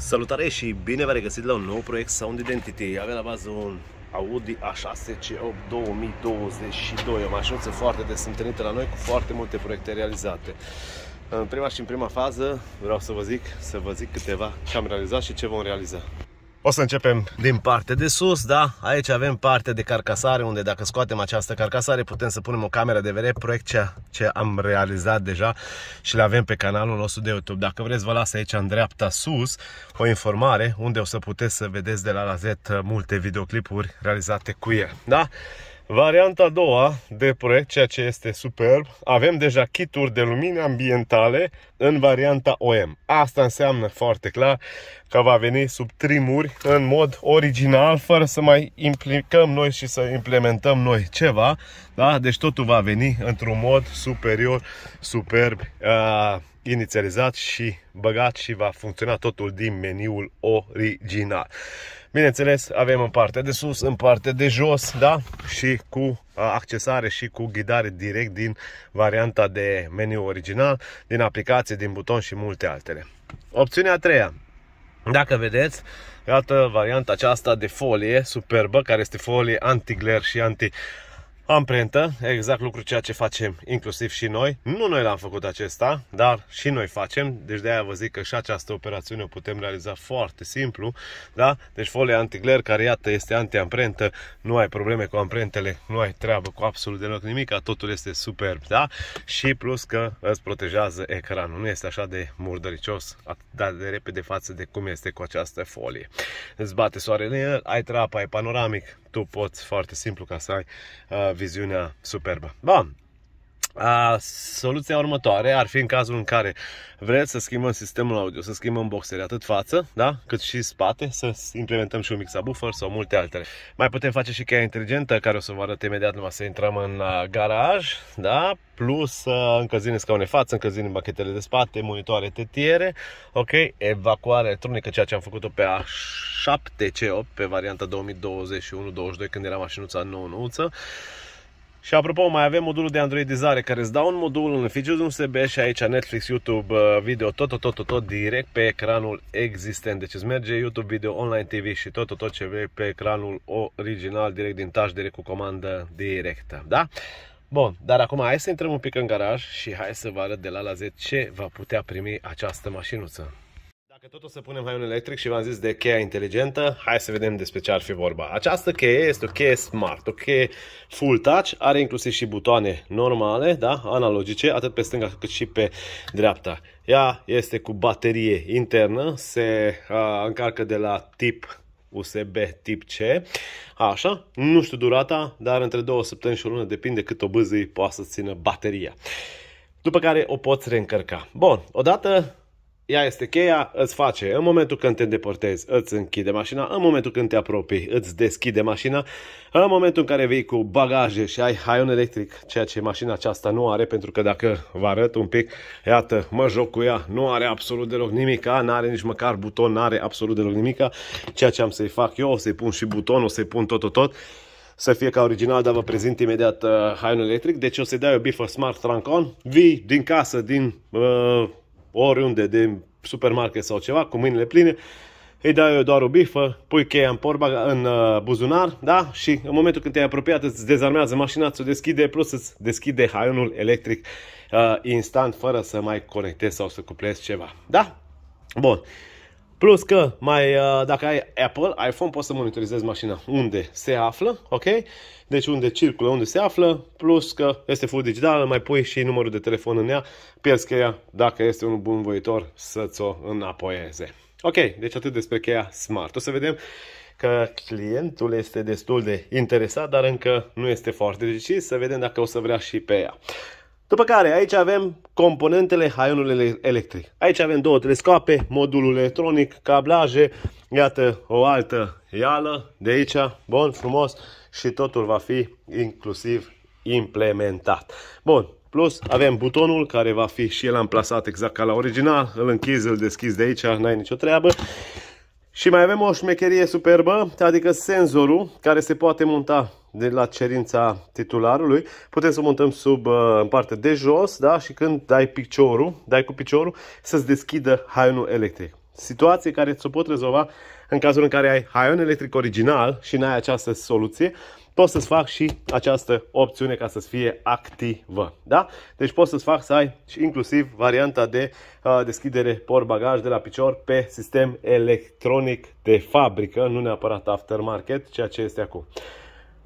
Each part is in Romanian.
Salutare și bine v a regăsit la un nou proiect Sound Identity. Avem la bază un Audi A6 C8 2022, o mașinuță foarte des întâlnită la noi cu foarte multe proiecte realizate. În prima și în prima fază vreau să vă zic, să vă zic câteva ce am realizat și ce vom realiza. O să începem din partea de sus, da? Aici avem partea de carcasare, unde dacă scoatem această carcasare putem să punem o cameră de vedere, proiect ce, ce am realizat deja și le avem pe canalul nostru de YouTube. Dacă vreți, vă las aici în dreapta sus o informare unde o să puteți să vedeți de la la Z multe videoclipuri realizate cu el, da? Varianta a doua de proiect, ceea ce este superb, avem deja kituri de lumini ambientale în varianta OM. Asta înseamnă foarte clar că va veni sub trimuri în mod original, fără să mai implicăm noi și să implementăm noi ceva. Da? Deci totul va veni într-un mod superior, superb. Uh, inițializat și băgat și va funcționa totul din meniul original. Bineînțeles, avem în partea de sus, în partea de jos, da? Și cu accesare și cu ghidare direct din varianta de meniu original, din aplicație, din buton și multe altele. Opțiunea a treia. Dacă vedeți, iată varianta aceasta de folie superbă, care este folie anti-glare și anti amprentă, exact lucru ceea ce facem inclusiv și noi. Nu noi l-am făcut acesta, dar și noi facem, deci de-aia vă zic că și această operațiune o putem realiza foarte simplu, da? Deci folia antigler care iată este anti amprentă, nu ai probleme cu amprentele, nu ai treabă cu absolut deloc nimic, totul este superb, da? Și plus că îți protejează ecranul, nu este așa de murdăricios, dar de repede față de cum este cu această folie. Îți bate soarele el, ai trapa, ai panoramic, tu poți foarte simplu ca să ai uh, viziunea superbă. Bun. A, soluția următoare ar fi în cazul în care vreți să schimbăm sistemul audio, să schimbăm boxele atât față, da, cât și spate, să implementăm și un mix subwoofer sau multe altele. Mai putem face și cheia inteligentă, care o să vă arăt imediat numai să intrăm în garaj, da, plus încălzire în scaune față, încălzire în bachetele de spate, monitoare tetiere, ok, evacuare electronică, ceea ce am făcut-o pe A7C8, pe varianta 2021-22, când era mașinuța nouă nouță, și apropo, mai avem modulul de androidizare care îți dau un modul în un USB și aici Netflix, YouTube, uh, video, tot, tot, tot, tot, tot direct pe ecranul existent. Deci îți merge YouTube, video, online TV și tot, tot, tot ce vrei pe ecranul original, direct din touch, direct cu comandă directă. Da? Bun, dar acum hai să intrăm un pic în garaj și hai să vă arăt de la la Z ce va putea primi această mașinuță tot o să punem haionul electric și v-am zis de cheia inteligentă, hai să vedem despre ce ar fi vorba. Această cheie este o cheie smart, o cheie full touch, are inclusiv și butoane normale, da, analogice, atât pe stânga cât și pe dreapta. Ea este cu baterie internă, se a, încarcă de la tip USB tip C. Așa, nu știu durata, dar între două săptămâni și o lună depinde cât o bâzâi poate să țină bateria. După care o poți reîncărca. Bun, odată ea este cheia, îți face. În momentul când te îndepărtezi, îți închide mașina. În momentul când te apropii, îți deschide mașina. În momentul în care vei cu bagaje și ai haion electric, ceea ce mașina aceasta nu are, pentru că dacă vă arăt un pic, iată, mă joc cu ea, nu are absolut deloc nimica, nu are nici măcar buton, nu are absolut deloc nimica. Ceea ce am să-i fac eu, o să-i pun și butonul, o să-i pun tot, tot, tot să fie ca original, dar vă prezint imediat uh, haionul electric. Deci o să-i dai o bifă Smart Trancon, vii din casă, din uh, oriunde de supermarket sau ceva, cu mâinile pline, îi dai eu doar o bifă, pui cheia în, porba, în uh, buzunar, da? Și în momentul când te-ai apropiat, îți dezarmează mașina, îți o deschide, plus îți deschide haionul electric uh, instant, fără să mai conectezi sau să cuplezi ceva, da? Bun. Plus că mai, uh, dacă ai Apple, iPhone, poți să monitorizezi mașina unde se află, ok? Deci unde circulă, unde se află, plus că este full digital, mai pui și numărul de telefon în ea, pierzi cheia dacă este un bun voitor să-ți o înapoieze. Ok, deci atât despre cheia smart. O să vedem că clientul este destul de interesat, dar încă nu este foarte decis. Să vedem dacă o să vrea și pe ea. După care aici avem componentele haionului electric. Aici avem două telescoape, modul electronic, cablaje, iată o altă ială de aici, bun, frumos și totul va fi inclusiv implementat. Bun, plus avem butonul care va fi și el amplasat exact ca la original, îl închizi, îl deschizi de aici, n-ai nicio treabă. Și mai avem o șmecherie superbă, adică senzorul care se poate monta de la cerința titularului. Putem să montăm sub uh, în parte de jos, da? Și când dai piciorul, dai cu piciorul, să-ți deschidă haionul electric. Situație care ți-o pot rezolva în cazul în care ai haion electric original și n-ai această soluție, poți să-ți fac și această opțiune ca să-ți fie activă. Da? Deci poți să-ți fac să ai și inclusiv varianta de uh, deschidere por bagaj de la picior pe sistem electronic de fabrică, nu neapărat aftermarket, ceea ce este acum.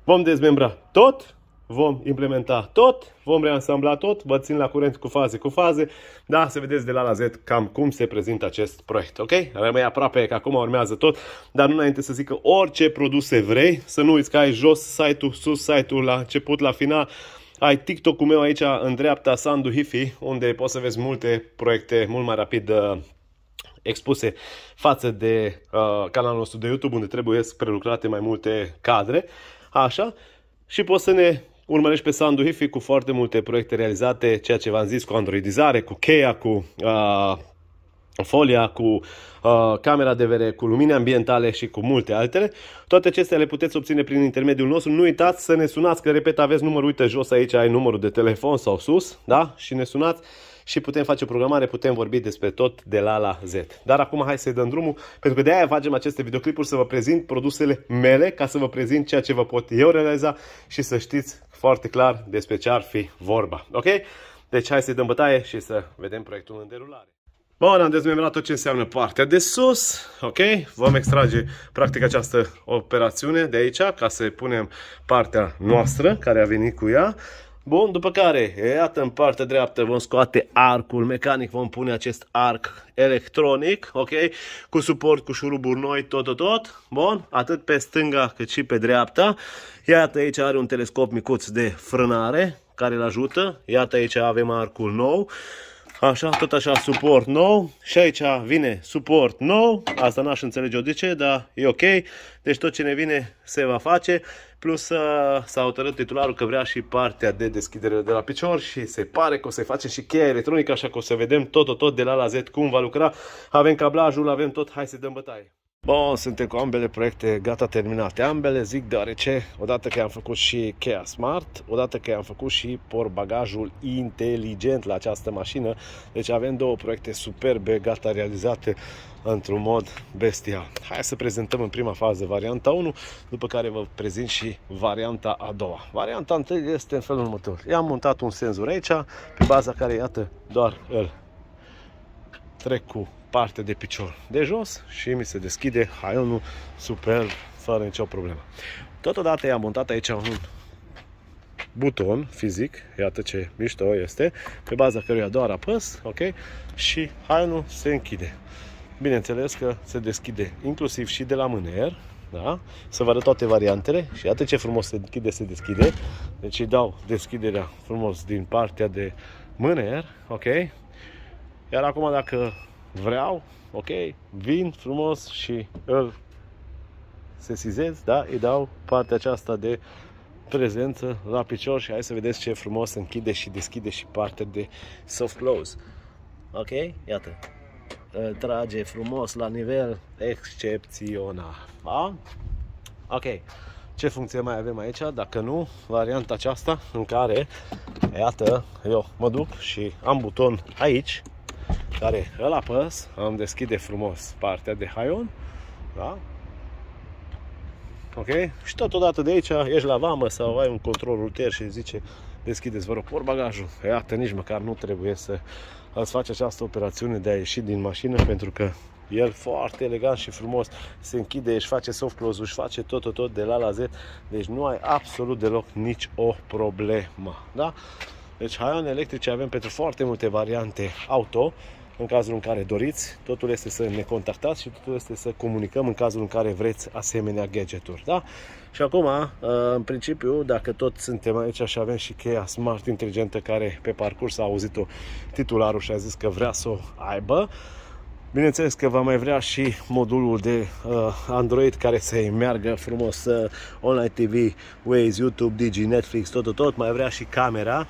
Vom dezmembra tot vom implementa tot, vom reansambla tot, vă țin la curent cu faze cu faze, da, să vedeți de la la Z cam cum se prezintă acest proiect, ok? Rămâi aproape că acum urmează tot, dar nu înainte să zic că orice produse vrei, să nu uiți că ai jos site-ul, sus site-ul, la început, la final, ai TikTok-ul meu aici în dreapta, Sandu Hifi, unde poți să vezi multe proiecte mult mai rapid uh, expuse față de uh, canalul nostru de YouTube, unde trebuie să prelucrate mai multe cadre. Așa, și poți să ne Urmărești pe Sandu Hifi cu foarte multe proiecte realizate, ceea ce v-am zis cu androidizare, cu cheia, cu uh, folia, cu uh, camera vere, cu lumini ambientale și cu multe altele. Toate acestea le puteți obține prin intermediul nostru. Nu uitați să ne sunați, că repet aveți numărul, uite jos aici ai numărul de telefon sau sus, da? Și ne sunați și putem face programare, putem vorbi despre tot de la la Z. Dar acum hai să-i dăm drumul, pentru că de aia facem aceste videoclipuri să vă prezint produsele mele, ca să vă prezint ceea ce vă pot eu realiza și să știți foarte clar despre ce ar fi vorba. Ok? Deci hai să-i dăm bătaie și să vedem proiectul în derulare. Bun, am dezmembrat tot ce înseamnă partea de sus, ok? Vom extrage practic această operațiune de aici ca să punem partea noastră care a venit cu ea Bun, după care, iată în partea dreaptă, vom scoate arcul mecanic, vom pune acest arc electronic, ok? Cu suport, cu șuruburi noi, tot, tot, tot. Bun, atât pe stânga cât și pe dreapta. Iată aici are un telescop micuț de frânare care îl ajută. Iată aici avem arcul nou. Așa, tot așa, suport nou. Și aici vine suport nou. Asta n-aș înțelege de ce, dar e ok. Deci tot ce ne vine se va face. Plus uh, s-a hotărât titularul că vrea și partea de deschidere de la picior și se pare că o să face și cheia electronică, așa că o să vedem tot, tot, tot de la la Z cum va lucra. Avem cablajul, avem tot, hai să dăm bătaie. Bun, suntem cu ambele proiecte gata terminate. Ambele zic deoarece, odată că am făcut și Kia Smart, odată că am făcut și porbagajul inteligent la această mașină, deci avem două proiecte superbe, gata realizate într-un mod bestial. Hai să prezentăm în prima fază varianta 1, după care vă prezint și varianta a doua. Varianta 1 este în felul următor. I-am montat un senzor aici, pe baza care, iată, doar îl trec cu partea de picior de jos și mi se deschide haionul super, fără nicio problemă. Totodată i-am montat aici un buton fizic, iată ce mișto este, pe baza căruia doar apăs, ok, și haionul se închide. Bineînțeles că se deschide inclusiv și de la mâner, da? Să vă arăt toate variantele și iată ce frumos se închide, se deschide. Deci îi dau deschiderea frumos din partea de mâner, ok? Iar acum dacă vreau, ok, vin frumos și îl sesizez, da, îi dau partea aceasta de prezență la picior și hai să vedeți ce frumos închide și deschide și partea de soft close. Ok? Iată. Îl trage frumos la nivel excepțional. Da? Ok. Ce funcție mai avem aici? Dacă nu, varianta aceasta în care, iată, eu mă duc și am buton aici, care îl apăs, îmi deschide frumos partea de haion, da? Ok? Și totodată de aici ești la vamă sau ai un control ulterior și zice deschideți vă rog por bagajul. Iată, nici măcar nu trebuie să îți faci această operațiune de a ieși din mașină pentru că el foarte elegant și frumos se închide, își face soft close își face tot, tot, tot de la la Z. Deci nu ai absolut deloc nici o problemă. Da? Deci haioane electrice avem pentru foarte multe variante auto în cazul în care doriți, totul este să ne contactați și totul este să comunicăm în cazul în care vreți asemenea gadgeturi. Da? Și acum, uh, în principiu, dacă tot suntem aici și avem și cheia smart inteligentă care pe parcurs a auzit-o titularul și a zis că vrea să o aibă, Bineînțeles că va mai vrea și modulul de uh, Android care să-i meargă frumos uh, online TV, Waze, YouTube, Digi, Netflix, tot, tot, tot. Mai vrea și camera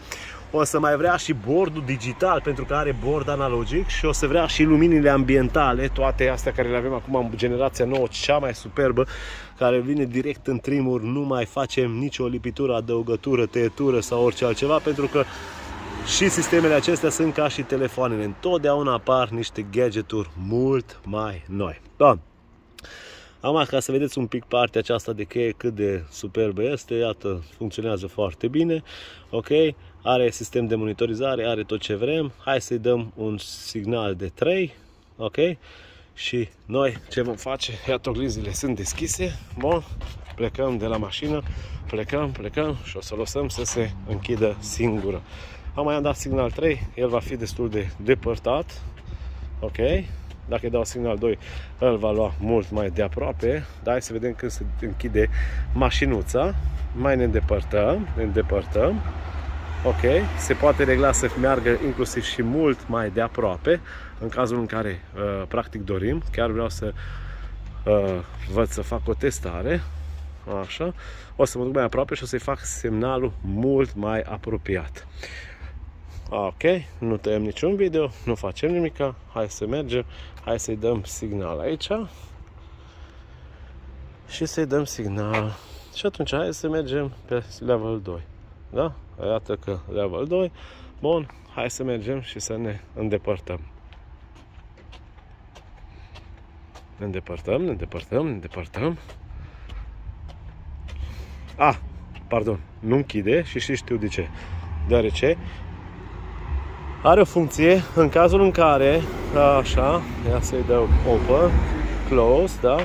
o să mai vrea și bordul digital pentru că are bord analogic și o să vrea și luminile ambientale, toate astea care le avem acum în generația nouă, cea mai superbă, care vine direct în trimuri, nu mai facem nicio lipitură, adăugătură, tăietură sau orice altceva pentru că și sistemele acestea sunt ca și telefoanele, întotdeauna apar niște gadgeturi mult mai noi. Doamne! Am ca să vedeți un pic partea aceasta de cheie cât de superbă este, iată, funcționează foarte bine, ok? Are sistem de monitorizare, are tot ce vrem. Hai să-i dăm un signal de 3, ok? Și noi ce vom face? Iată, oglizile sunt deschise, bun, plecăm de la mașină, plecăm, plecăm și o să lăsăm să se închidă singură. Am mai dat signal 3, el va fi destul de depărtat, ok? Dacă dau semnal 2, îl va lua mult mai de aproape. Dar hai să vedem când se închide mașinuța. Mai ne îndepărtăm, ne îndepărtăm. Ok, se poate regla să meargă inclusiv și mult mai de aproape, în cazul în care uh, practic dorim. Chiar vreau să uh, văd să fac o testare. Așa, o să mă duc mai aproape și o să-i fac semnalul mult mai apropiat. Uh, Ok, nu tăiem niciun video, nu facem nimica, hai să mergem, hai să-i dăm signal aici și să-i dăm signal. Și atunci hai să mergem pe level 2. Da? Arată că level 2. Bun, hai să mergem și să ne îndepărtăm. Ne îndepărtăm, ne îndepărtăm, ne îndepărtăm. Ah, pardon, nu închide și și știu de ce. Deoarece are o funcție în cazul în care, da, așa, ia să-i dau open, close, da?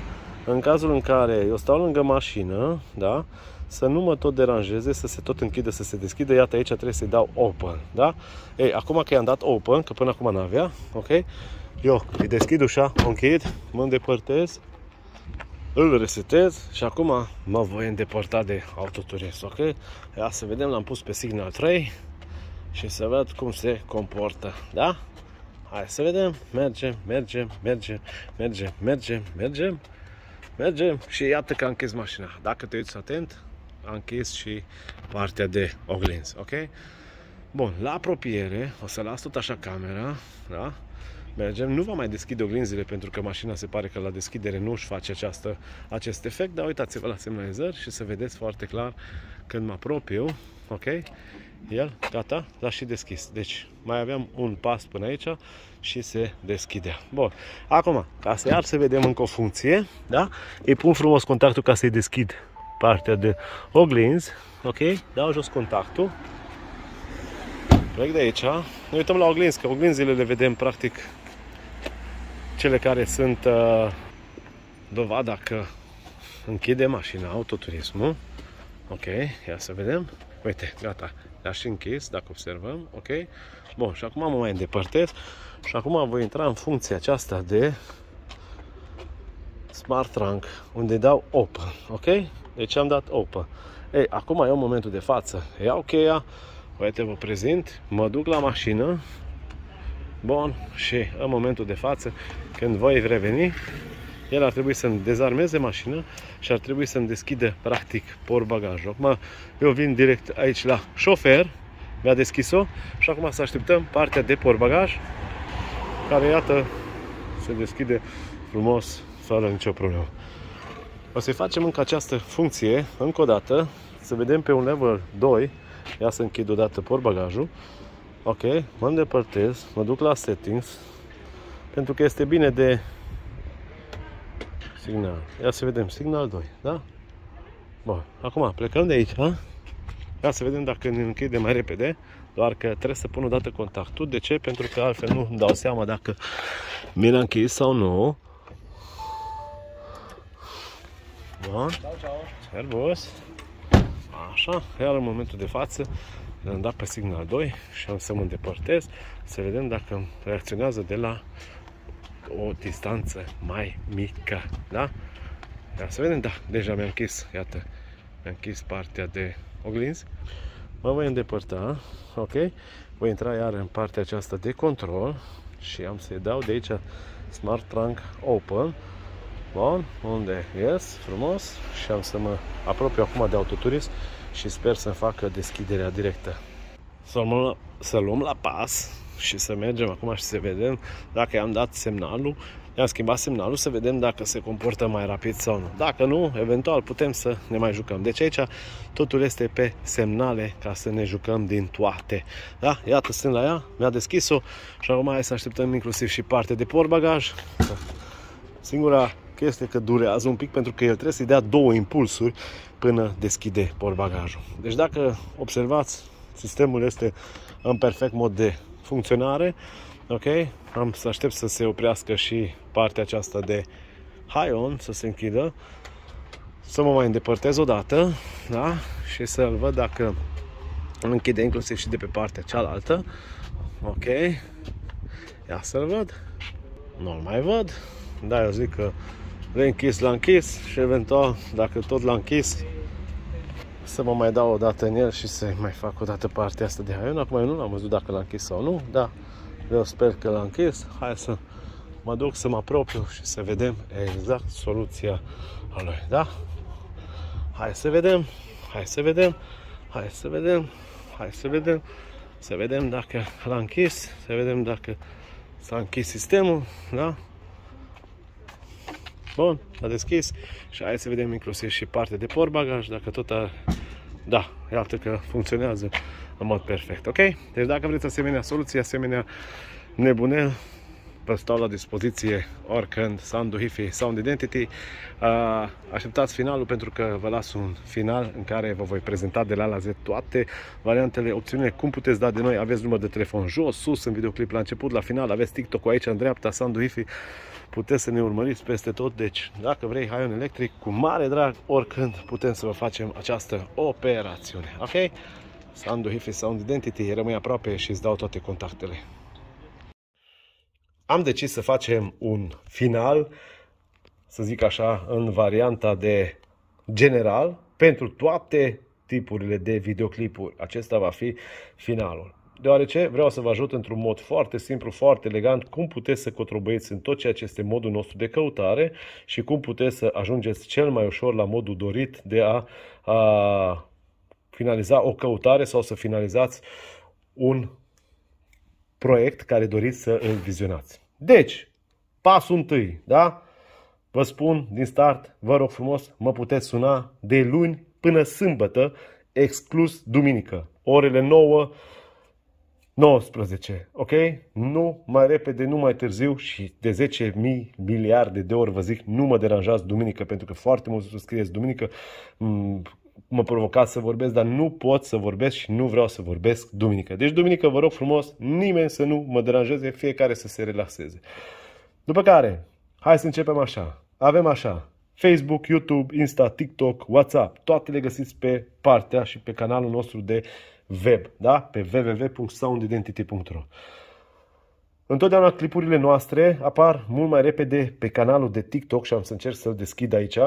În cazul în care eu stau lângă mașină, da? Să nu mă tot deranjeze, să se tot închidă să se deschidă Iată, aici trebuie să-i dau open, da? Ei, acum că i-am dat open, că până acum n-avea, ok? Eu îi deschid ușa, o închid, mă îndepărtez, îl resetez și acum mă voi îndepărta de autoturism, ok? Ia să vedem, l-am pus pe signal 3, și să văd cum se comportă, da? Hai să vedem, mergem, mergem, mergem, mergem, mergem, mergem, mergem și iată că închis mașina. Dacă te uiți atent, a închis și partea de oglinzi, ok? Bun, la apropiere, o să las tot așa camera, da? Mergem, nu va mai deschide oglinzile pentru că mașina se pare că la deschidere nu își face această, acest efect, dar uitați-vă la semnalizări și să vedeți foarte clar când mă apropiu, ok? el, gata, l-a și deschis. Deci mai aveam un pas până aici și se deschidea. Bun, acum, ca să iar să vedem încă o funcție, da? Îi pun frumos contactul ca să-i deschid partea de oglinz. ok? Dau jos contactul, plec de aici, ne uităm la oglinz, că oglinzile le vedem practic cele care sunt uh, dovada că închide mașina autoturismul. Ok, ia să vedem. Uite, gata. Dar și închis, dacă observăm, ok? Bun, și acum mă mai îndepărtez și acum voi intra în funcția aceasta de Smart Trunk, unde dau open, ok? Deci am dat open. Ei, acum eu momentul de față iau cheia, uite vă prezint, mă duc la mașină, bun, și în momentul de față, când voi reveni, el ar trebui să-mi dezarmeze mașina și ar trebui să-mi deschidă, practic, portbagajul. Acum eu vin direct aici la șofer, mi-a deschis-o și acum să așteptăm partea de portbagaj, care, iată, se deschide frumos, fără nicio problemă. O să facem încă această funcție, încă o dată, să vedem pe un level 2, ia să închid odată portbagajul, ok, mă îndepărtez, mă duc la settings, pentru că este bine de Signal. Ia să vedem. Signal 2, da? Bun. Acum plecăm de aici, ha? Ia să vedem dacă ne închide mai repede. Doar că trebuie să pun o dată contactul. De ce? Pentru că altfel nu dau seama dacă mi l-a închis sau nu. Bun. Servus. Așa. Iar în momentul de față am dat pe signal 2 și am să mă îndepărtez să vedem dacă reacționează de la o distanță mai mică, da? Ia să vedem, da, deja mi-am închis, iată, mi-am închis partea de oglinzi. Mă voi îndepărta, ok? Voi intra iar în partea aceasta de control și am să-i dau de aici Smart Trunk Open. Bun, unde ies frumos și am să mă apropiu acum de autoturism și sper să mi facă deschiderea directă. Să luăm, să luăm la pas și să mergem acum și să vedem dacă i-am dat semnalul, i-am schimbat semnalul să vedem dacă se comportă mai rapid sau nu. Dacă nu, eventual putem să ne mai jucăm. Deci aici totul este pe semnale ca să ne jucăm din toate. Da? Iată, sunt la ea, mi-a deschis-o și acum hai să așteptăm inclusiv și parte de portbagaj. Singura chestie că durează un pic pentru că el trebuie să-i dea două impulsuri până deschide portbagajul. Deci dacă observați, sistemul este în perfect mod de funcționare. Ok? Am să aștept să se oprească și partea aceasta de high-on, să se închidă. Să mă mai îndepărtez odată, da? Și să-l văd dacă îl închide inclusiv și de pe partea cealaltă. Ok? Ia să-l văd. Nu-l mai văd. Da, eu zic că l-a închis, l-a închis și eventual, dacă tot l-a închis, să mă mai dau o dată în el și să mai fac o dată partea asta de haion. Acum eu nu l-am văzut dacă l-am închis sau nu, dar eu sper că l-am închis. Hai să mă duc să mă apropiu și să vedem exact soluția a lui, da? Hai să vedem, hai să vedem, hai să vedem, hai să vedem, să vedem dacă l-a închis, să vedem dacă s-a închis sistemul, da? Bun, a deschis și hai să vedem inclusiv și partea de portbagaj, dacă tot a... Da, iată că funcționează în mod perfect, ok? Deci dacă vreți asemenea soluții, asemenea nebunel, vă stau la dispoziție oricând Sound Hifi, Sound Identity. Așteptați finalul pentru că vă las un final în care vă voi prezenta de la la Z toate variantele, opțiunile, cum puteți da de noi. Aveți număr de telefon jos, sus, în videoclip la început, la final, aveți TikTok-ul aici în dreapta, Sound Hifi puteți să ne urmăriți peste tot. Deci, dacă vrei haion electric, cu mare drag, oricând putem să vă facem această operațiune. Ok? Sandu Hifi Sound Identity, rămâi aproape și îți dau toate contactele. Am decis să facem un final, să zic așa, în varianta de general, pentru toate tipurile de videoclipuri. Acesta va fi finalul deoarece vreau să vă ajut într-un mod foarte simplu, foarte elegant, cum puteți să cotrobăiți în tot ceea ce este modul nostru de căutare și cum puteți să ajungeți cel mai ușor la modul dorit de a, a finaliza o căutare sau să finalizați un proiect care doriți să îl vizionați. Deci, pasul întâi, da? Vă spun din start, vă rog frumos, mă puteți suna de luni până sâmbătă, exclus duminică, orele 9, 19, ok? Nu mai repede, nu mai târziu și de 10.000 miliarde de ori vă zic, nu mă deranjați duminică, pentru că foarte să scrieți duminică, mm, mă provocați să vorbesc, dar nu pot să vorbesc și nu vreau să vorbesc duminică. Deci duminică vă rog frumos, nimeni să nu mă deranjeze, fiecare să se relaxeze. După care, hai să începem așa. Avem așa, Facebook, YouTube, Insta, TikTok, WhatsApp, toate le găsiți pe partea și pe canalul nostru de web, da? pe www.soundidentity.ro Întotdeauna clipurile noastre apar mult mai repede pe canalul de TikTok și am să încerc să-l deschid aici,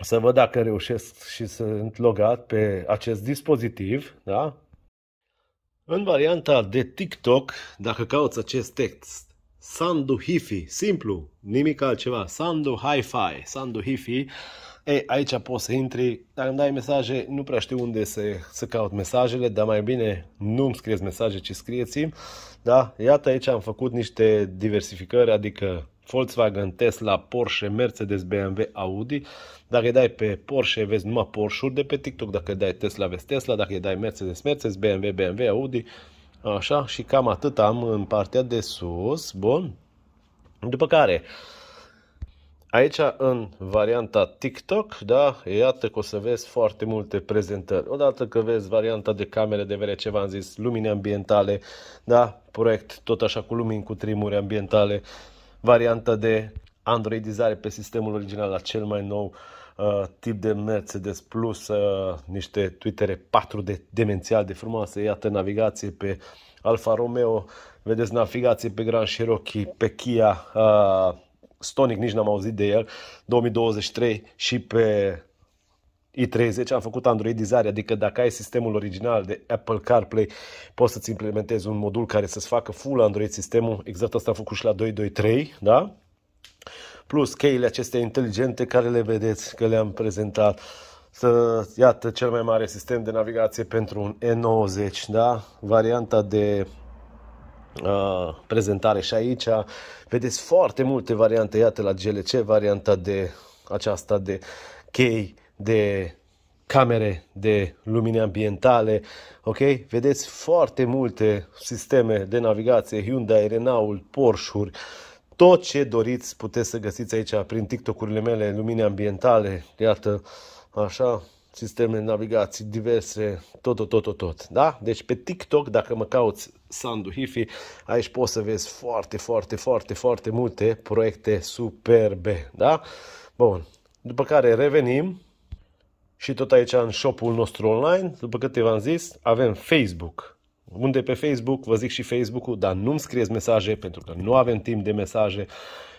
să văd dacă reușesc și sunt logat pe acest dispozitiv, da? În varianta de TikTok, dacă cauți acest text, Sandu Hifi, simplu, nimic altceva, Sandu Hi-Fi, Sandu Hifi, E, aici poți să intri, dar îmi dai mesaje, nu prea știu unde să, să caut mesajele, dar mai bine nu îmi scrieți mesaje, ci scrieți-mi. Da? Iată aici am făcut niște diversificări, adică Volkswagen, Tesla, Porsche, Mercedes, BMW, Audi. Dacă dai pe Porsche, vezi numai Porsche-uri de pe TikTok, dacă dai Tesla, vezi Tesla, dacă dai Mercedes, Mercedes, BMW, BMW, Audi. Așa, și cam atât am în partea de sus. Bun. După care, uh, Aici, în varianta TikTok, da, iată că o să vezi foarte multe prezentări. Odată că vezi varianta de camere de vedere, ce v-am zis, lumini ambientale, da, proiect tot așa cu lumini cu trimuri ambientale, varianta de androidizare pe sistemul original la cel mai nou uh, tip de Mercedes Plus, uh, niște Twitter 4 de demențial de frumoase, iată navigație pe Alfa Romeo, vedeți navigație pe Grand Cherokee, pe Kia, uh, Stonic nici n-am auzit de el, 2023 și pe i30 am făcut Androidizare, adică dacă ai sistemul original de Apple CarPlay, poți să-ți implementezi un modul care să-ți facă full Android sistemul, exact asta am făcut și la 223, da? Plus cheile acestea inteligente care le vedeți, că le-am prezentat, să, iată, cel mai mare sistem de navigație pentru un E90, da? Varianta de prezentare și aici vedeți foarte multe variante, iată la GLC varianta de aceasta de chei, de camere de lumini ambientale, ok? Vedeți foarte multe sisteme de navigație, Hyundai, Renault, Porsche-uri, tot ce doriți puteți să găsiți aici prin TikTok-urile mele, lumini ambientale, iată, așa, sisteme de navigații diverse, tot, tot, tot, tot, tot. Da? Deci pe TikTok, dacă mă cauți Sandu Hifi, aici poți să vezi foarte, foarte, foarte, foarte multe proiecte superbe. Da? Bun. După care revenim și tot aici în shop-ul nostru online, după cât v-am zis, avem Facebook unde pe Facebook, vă zic și Facebook-ul, dar nu-mi scrieți mesaje pentru că nu avem timp de mesaje.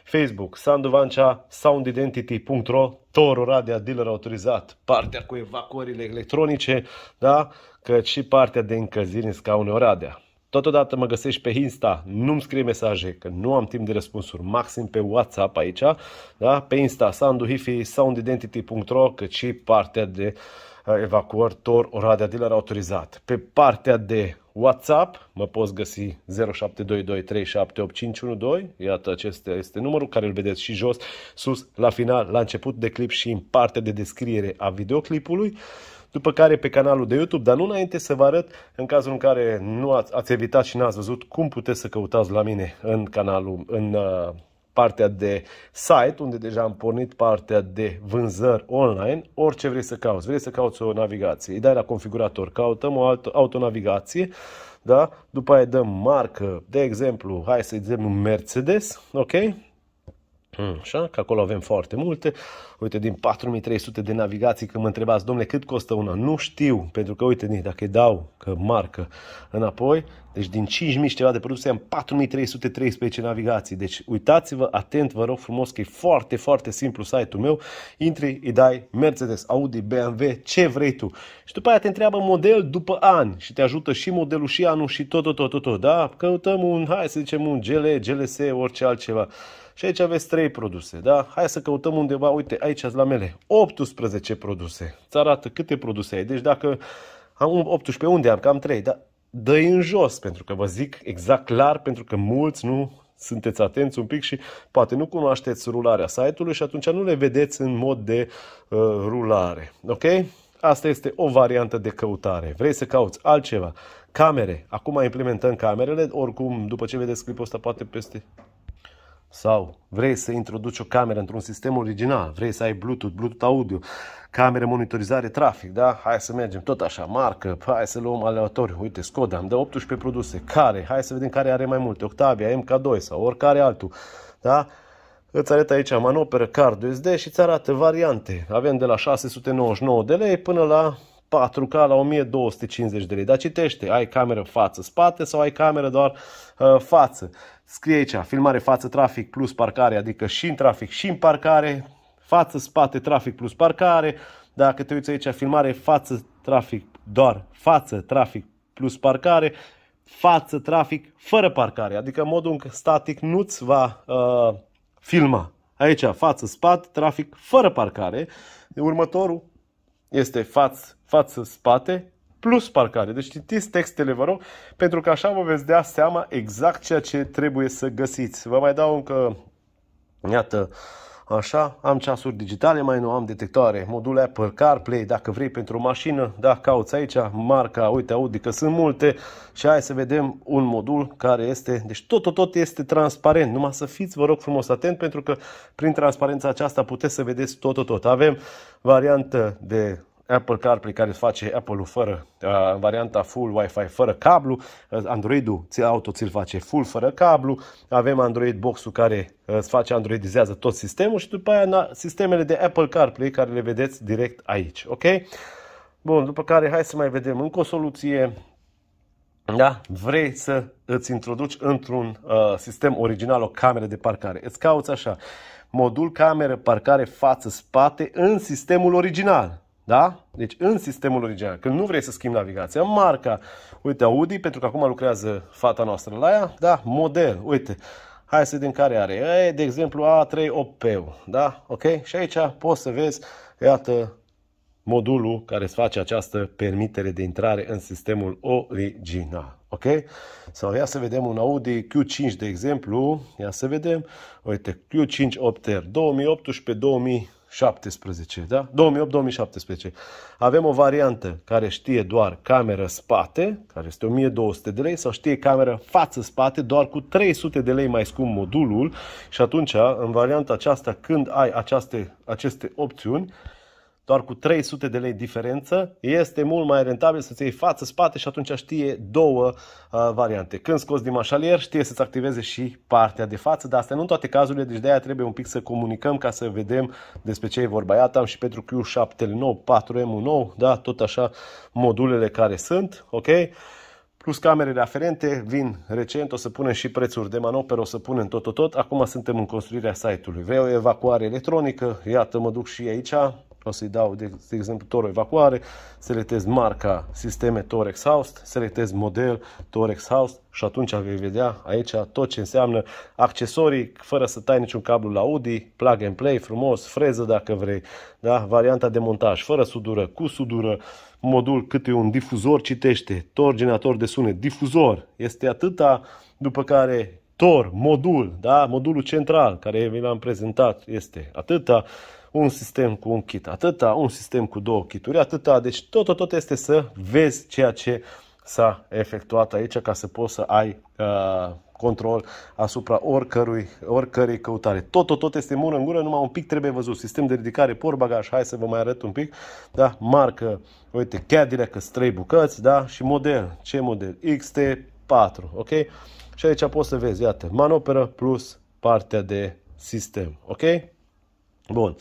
Facebook, Sandu soundidentity.ro, Toru Radia, dealer autorizat, partea cu evacuările electronice, da? cât și partea de încălzire în scaune Oradea. Totodată mă găsești pe Insta, nu-mi scrie mesaje, că nu am timp de răspunsuri, maxim pe WhatsApp aici, da? pe Insta, Sandu soundidentity.ro, cât și partea de uh, evacuări Tor Oradea, dealer autorizat. Pe partea de WhatsApp, mă poți găsi 0722378512, iată acesta este numărul care îl vedeți și jos, sus, la final, la început de clip și în partea de descriere a videoclipului după care pe canalul de YouTube, dar nu înainte să vă arăt, în cazul în care nu ați, ați evitat și n-ați văzut, cum puteți să căutați la mine în canalul, în uh, partea de site, unde deja am pornit partea de vânzări online, orice vrei să cauți. Vrei să cauți o navigație, îi dai la configurator, căutăm o altă, autonavigație, da? după aia dăm marcă, de exemplu, hai să-i zicem un Mercedes, ok? Mm, așa, că acolo avem foarte multe. Uite, din 4300 de navigații, când mă întrebați, domnule, cât costă una? Nu știu, pentru că, uite, dacă îi dau că marcă înapoi, deci din 5000 ceva de produse am 4313 navigații. Deci uitați-vă atent, vă rog frumos, că e foarte, foarte simplu site-ul meu. Intri, îi dai Mercedes, Audi, BMW, ce vrei tu. Și după aia te întreabă model după an și te ajută și modelul și anul și tot, tot, tot, tot, tot da? Căutăm un, hai să zicem, un GL, GLS, orice altceva. Și aici aveți 3 produse, da? Hai să căutăm undeva, uite, aici la mele, 18 produse. Îți arată câte produse ai. Deci dacă am 18, unde am? Cam 3, da? dă în jos, pentru că vă zic exact clar, pentru că mulți nu sunteți atenți un pic și poate nu cunoașteți rularea site-ului și atunci nu le vedeți în mod de uh, rulare. Ok? Asta este o variantă de căutare. Vrei să cauți altceva? Camere. Acum implementăm camerele, oricum, după ce vedeți clipul ăsta, poate peste sau vrei să introduci o cameră într-un sistem original, vrei să ai Bluetooth, Bluetooth audio, camere monitorizare trafic, da? Hai să mergem tot așa, marcă, hai să luăm aleatoriu. Uite, Skoda, am de 18 produse, care? Hai să vedem care are mai multe, Octavia, MK2 sau oricare altul, da? Îți arăt aici manoperă, card USD și îți arată variante. Avem de la 699 de lei până la 4K la 1250 de lei. Dar citește, ai cameră față-spate sau ai cameră doar uh, față. Scrie aici, filmare față trafic plus parcare, adică și în trafic și în parcare, față spate trafic plus parcare. Dacă te uiți aici, filmare față trafic doar față trafic plus parcare, față trafic fără parcare, adică modul în care static nu-ți va uh, filma. Aici, față spate, trafic fără parcare. Următorul este față, față spate, plus parcare. Deci citiți textele, vă rog, pentru că așa vă veți da seama exact ceea ce trebuie să găsiți. Vă mai dau încă, iată, Așa, am ceasuri digitale, mai nu am detectoare, Modul Apple CarPlay, dacă vrei pentru o mașină, da, cauți aici marca, uite Audi că sunt multe și hai să vedem un modul care este, deci tot, tot, tot este transparent, numai să fiți, vă rog frumos, atent pentru că prin transparența aceasta puteți să vedeți tot, tot, tot. Avem variantă de Apple CarPlay care îți face Apple-ul fără uh, varianta full Wi-Fi fără cablu, uh, Android-ul auto ți-l face full fără cablu, avem Android Box-ul care uh, îți face androidizează tot sistemul și după aia na, sistemele de Apple CarPlay care le vedeți direct aici, ok? Bun, după care hai să mai vedem încă o soluție. Da? Vrei să îți introduci într-un uh, sistem original o cameră de parcare. Îți cauți așa, modul cameră, parcare, față, spate în sistemul original. Da? Deci în sistemul original, când nu vrei să schimbi navigația, marca, uite Audi, pentru că acum lucrează fata noastră la ea, da? Model, uite, hai să vedem care are. E, de exemplu, a 3 op da? Ok? Și aici poți să vezi, iată, modulul care îți face această permitere de intrare în sistemul original. Ok? Sau ia să vedem un Audi Q5, de exemplu. Ia să vedem. Uite, Q5 Opter 2018-2019. 2017, da? 2008-2017. Avem o variantă care știe doar cameră spate, care este 1200 de lei, sau știe cameră față-spate, doar cu 300 de lei mai scump modulul și atunci, în varianta aceasta, când ai aceste, aceste opțiuni, doar cu 300 de lei diferență, este mult mai rentabil să-ți iei față, spate și atunci știe două uh, variante. Când scoți din mașalier, știe să-ți activeze și partea de față, dar asta nu în toate cazurile, deci de aia trebuie un pic să comunicăm ca să vedem despre ce e vorba. Iată, am și pentru Q7 nou, 4M nou, da, tot așa modulele care sunt, ok? plus camerele aferente, vin recent, o să punem și prețuri de manoperă, o să punem tot, tot, tot. Acum suntem în construirea site-ului. Vreau evacuare electronică, iată, mă duc și aici, o să-i dau, de, de exemplu, Toro evacuare, selectez marca sisteme Torex Exhaust, selectez model Tor Exhaust și atunci vei vedea aici tot ce înseamnă accesorii, fără să tai niciun cablu la Audi, plug and play, frumos, freză dacă vrei, da? varianta de montaj, fără sudură, cu sudură, modul cât e un difuzor, citește, Tor generator de sunet, difuzor, este atâta, după care Tor, modul, da? modulul central care vi l-am prezentat este atâta, un sistem cu un kit atâta, un sistem cu două kituri atâta, deci tot tot tot este să vezi ceea ce s-a efectuat aici ca să poți să ai uh, control asupra oricărui, oricărei căutare. tot tot tot este mură în gură, numai un pic trebuie văzut. Sistem de ridicare, porbagaj, hai să vă mai arăt un pic, da? marcă, uite, Cadillac, că trei bucăți, da? și model, ce model? XT4, ok? Și aici poți să vezi, iată, manoperă plus partea de sistem, ok? Bun.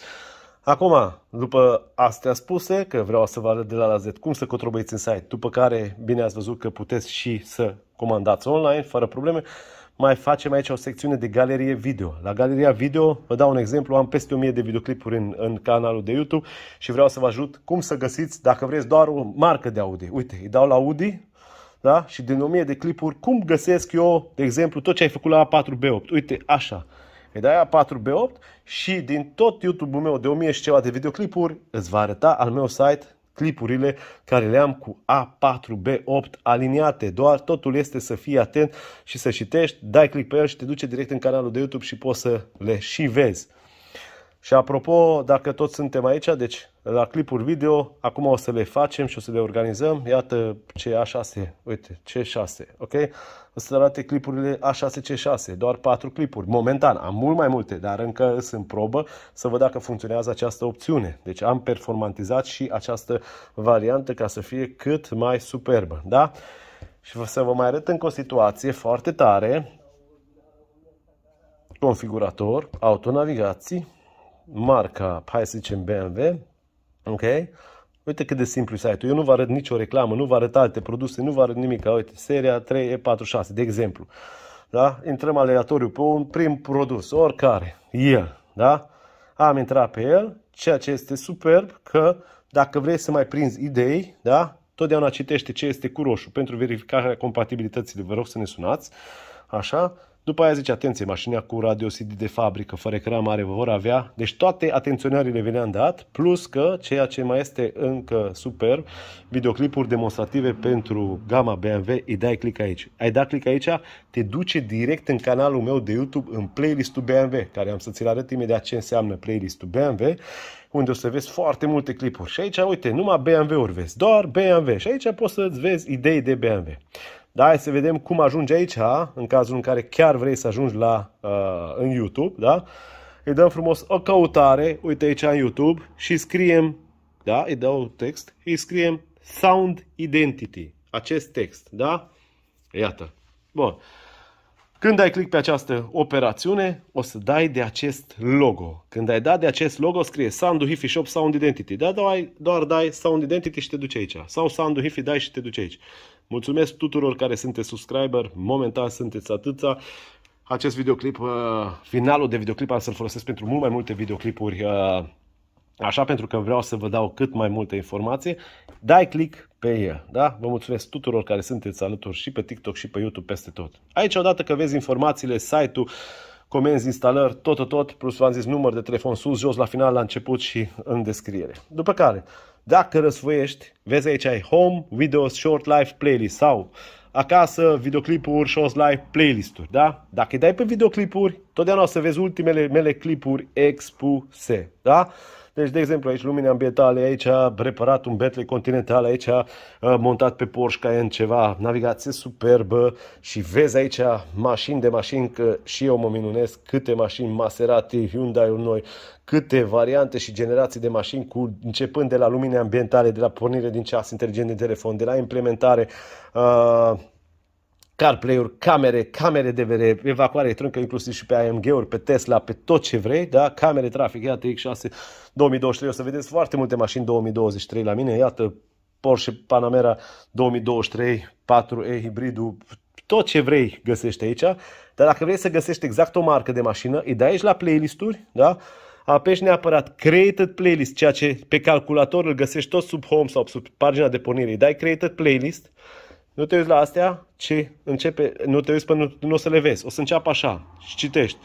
Acum, după astea spuse, că vreau să vă arăt de la la Z cum să cotrobăiți în site, după care, bine ați văzut că puteți și să comandați online, fără probleme, mai facem aici o secțiune de galerie video. La galeria video, vă dau un exemplu, am peste 1000 de videoclipuri în, în canalul de YouTube și vreau să vă ajut cum să găsiți, dacă vreți, doar o marcă de Audi. Uite, îi dau la Audi, da? Și din 1000 de clipuri, cum găsesc eu, de exemplu, tot ce ai făcut la A4B8? Uite, așa. Îi dai a 4B8 și din tot YouTube-ul meu de 1000 și ceva de videoclipuri îți va arăta al meu site clipurile care le am cu A4B8 aliniate. Doar totul este să fii atent și să citești, dai click pe el și te duce direct în canalul de YouTube și poți să le și vezi. Și apropo, dacă toți suntem aici, deci la clipuri video, acum o să le facem și o să le organizăm. Iată ce A6, uite, C6, ok? O să arate clipurile A6, C6, doar 4 clipuri, momentan. Am mult mai multe, dar încă sunt probă să văd dacă funcționează această opțiune. Deci am performantizat și această variantă ca să fie cât mai superbă, da? Și să vă mai arăt încă o situație foarte tare. Configurator, autonavigații, marca, hai să zicem BMW, Ok? Uite cât de simplu e site-ul. Eu nu vă arăt nicio reclamă, nu vă arăt alte produse, nu vă arăt nimic. Uite, seria 3E46, de exemplu. Da? Intrăm aleatoriu pe un prim produs, oricare, el. Da? Am intrat pe el, ceea ce este superb că dacă vrei să mai prinzi idei, da? totdeauna citește ce este cu roșu pentru verificarea compatibilității. Vă rog să ne sunați. Așa, după aia zice, atenție, mașina cu CD de fabrică, fără mare, are, vor avea. Deci toate atenționările veneam dat, plus că ceea ce mai este încă super videoclipuri demonstrative pentru gama BMW, îi dai click aici. Ai dat click aici, te duce direct în canalul meu de YouTube, în playlistul BMW, care am să ți-l arăt imediat ce înseamnă playlistul BMW, unde o să vezi foarte multe clipuri. Și aici, uite, numai BMW-uri vezi, doar BMW. Și aici poți să-ți vezi idei de BMW. Da, hai să vedem cum ajungi aici, Ha, în cazul în care chiar vrei să ajungi la, uh, în YouTube, da? Îi dăm frumos o căutare, uite aici în YouTube și scriem, da, îi dau text, îi scriem Sound Identity, acest text, da? Iată. Bun. Când ai click pe această operațiune, o să dai de acest logo. Când ai dat de acest logo, scrie Sound Hifi Shop Sound Identity. Da, doar, doar dai Sound Identity și te duce aici. Sau Sound Hifi dai și te duce aici. Mulțumesc tuturor care sunteți subscriber, momentan sunteți atâția. Acest videoclip, uh, finalul de videoclip, am să-l folosesc pentru mult mai multe videoclipuri uh, Așa, pentru că vreau să vă dau cât mai multe informații, dai click pe el, da? Vă mulțumesc tuturor care sunteți alături și pe TikTok și pe YouTube, peste tot. Aici, odată că vezi informațiile, site-ul, comenzi, instalări, tot, tot, tot, plus v-am zis număr de telefon sus, jos, la final, la început și în descriere. După care, dacă răsfoiești, vezi aici ai Home, Videos, Short Life Playlist sau acasă, videoclipuri, shows live, playlisturi, da? Dacă îi dai pe videoclipuri, totdeauna o să vezi ultimele mele clipuri expuse, da? Deci, de exemplu, aici lumini ambientale, aici reparat un Bentley Continental, aici uh, montat pe Porsche în ceva, navigație superbă și vezi aici mașini de mașini, că și eu mă minunesc câte mașini, Maserati, hyundai ul noi, câte variante și generații de mașini, cu, începând de la lumini ambientale, de la pornire din ceas inteligent de telefon, de la implementare, uh, CarPlay-uri, camere, camere de vedere, evacuare electronică, inclusiv și pe AMG-uri, pe Tesla, pe tot ce vrei, da? camere, trafic, iată X6 2023, o să vedeți foarte multe mașini 2023 la mine, iată Porsche Panamera 2023, 4E hibridul, tot ce vrei găsești aici, dar dacă vrei să găsești exact o marcă de mașină, îi dai aici la playlisturi, da? apeși neapărat Created Playlist, ceea ce pe calculator îl găsești tot sub Home sau sub pagina de pornire. Îi dai Created Playlist, nu te uiți la astea, ci începe, nu te uiți până nu, nu o să le vezi. O să înceapă așa și citești.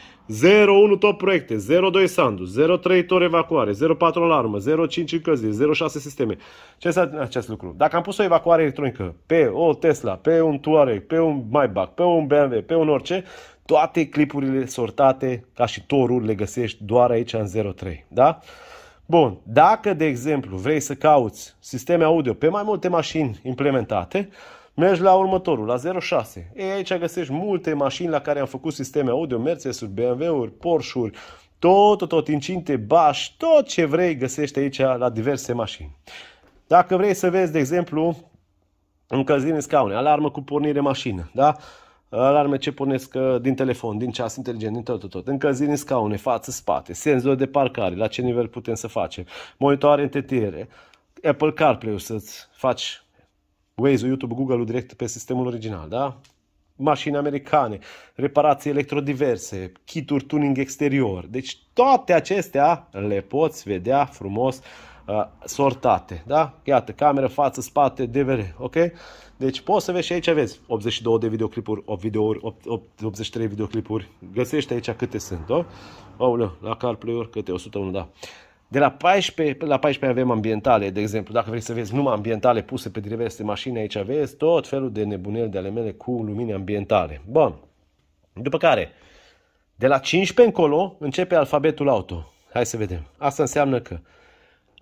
01 top proiecte, 02 sandu, 03 tor evacuare, 04 alarmă, 05 încălzire, 06 sisteme. Ce înseamnă acest lucru? Dacă am pus o evacuare electronică pe o Tesla, pe un Touareg, pe un Maybach, pe un BMW, pe un orice, toate clipurile sortate ca și torul le găsești doar aici în 03, da? Bun, dacă de exemplu vrei să cauți sisteme audio pe mai multe mașini implementate, mergi la următorul, la 06. E aici găsești multe mașini la care am făcut sisteme audio, Mercedes-uri, BMW-uri, Porsche-uri, tot, tot, tot, incinte, bași, tot ce vrei găsești aici la diverse mașini. Dacă vrei să vezi, de exemplu, încălzire în scaune, alarmă cu pornire mașină, da? alarme ce pornesc uh, din telefon, din ceas inteligent, din tot, tot, tot. Încălzire în scaune, față, spate, senzor de parcare, la ce nivel putem să facem, monitoare în tetiere, Apple carplay să-ți faci Waze-ul, YouTube, Google-ul direct pe sistemul original, da? mașini americane, reparații electrodiverse, kituri tuning exterior. Deci toate acestea le poți vedea frumos sortate. Da? Iată, cameră, față, spate, DVR, ok? Deci poți să vezi și aici vezi? 82 de videoclipuri, 8 videouri, 8, 8, 83 videoclipuri. Găsești aici câte sunt, da? Aoleu, la CarPlay-uri câte? 101, da. De la 14 până la 14 avem ambientale, de exemplu. Dacă vrei să vezi numai ambientale puse pe diverse mașini, aici vezi tot felul de nebuneli de ale mele cu lumini ambientale. Bun. După care, de la 15 încolo, începe alfabetul auto. Hai să vedem. Asta înseamnă că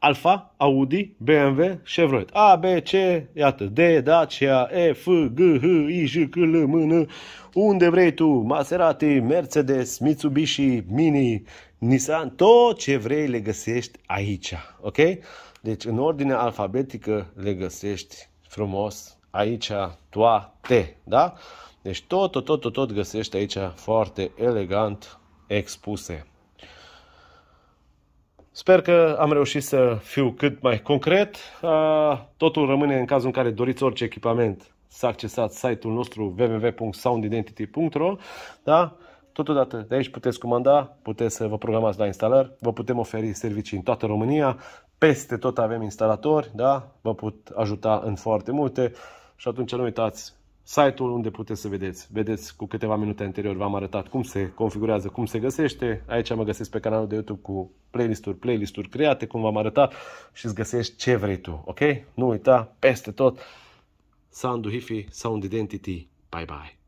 Alfa, Audi, BMW, Chevrolet. A, B, C, iată, D, Dacia, E, F, G, H, I, J, K, L, M, N, unde vrei tu, Maserati, Mercedes, Mitsubishi, Mini, Nissan, tot ce vrei le găsești aici, ok? Deci în ordine alfabetică le găsești frumos aici toate, da? Deci tot, tot, tot, tot, tot găsești aici foarte elegant expuse. Sper că am reușit să fiu cât mai concret. Totul rămâne în cazul în care doriți orice echipament să accesați site-ul nostru www.soundidentity.ro da? Totodată de aici puteți comanda, puteți să vă programați la instalări, vă putem oferi servicii în toată România, peste tot avem instalatori, da? vă pot ajuta în foarte multe și atunci nu uitați site-ul unde puteți să vedeți. Vedeți, cu câteva minute anterior v-am arătat cum se configurează, cum se găsește. Aici mă găsesc pe canalul de YouTube cu playlisturi, playlisturi create, cum v-am arătat și îți găsești ce vrei tu, ok? Nu uita, peste tot, Sound Hifi, Sound Identity. Bye bye!